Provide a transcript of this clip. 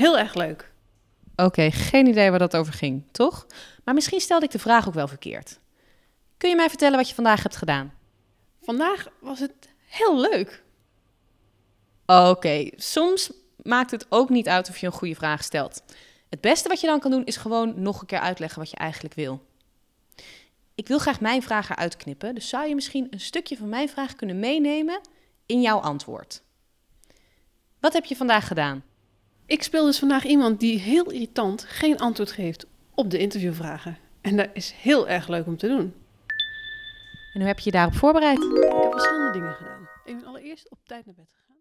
Heel erg leuk. Oké, geen idee waar dat over ging, toch? Maar misschien stelde ik de vraag ook wel verkeerd. Kun je mij vertellen wat je vandaag hebt gedaan? Vandaag was het heel leuk. Oké, soms maakt het ook niet uit of je een goede vraag stelt. Het beste wat je dan kan doen is gewoon nog een keer uitleggen wat je eigenlijk wil. Ik wil graag mijn vraag uitknippen, dus zou je misschien een stukje van mijn vraag kunnen meenemen in jouw antwoord? Wat heb je vandaag gedaan? Ik speel dus vandaag iemand die heel irritant geen antwoord geeft op de interviewvragen. En dat is heel erg leuk om te doen. En hoe heb je je daarop voorbereid? Ik heb verschillende dingen gedaan. Ik ben allereerst op tijd naar bed gegaan.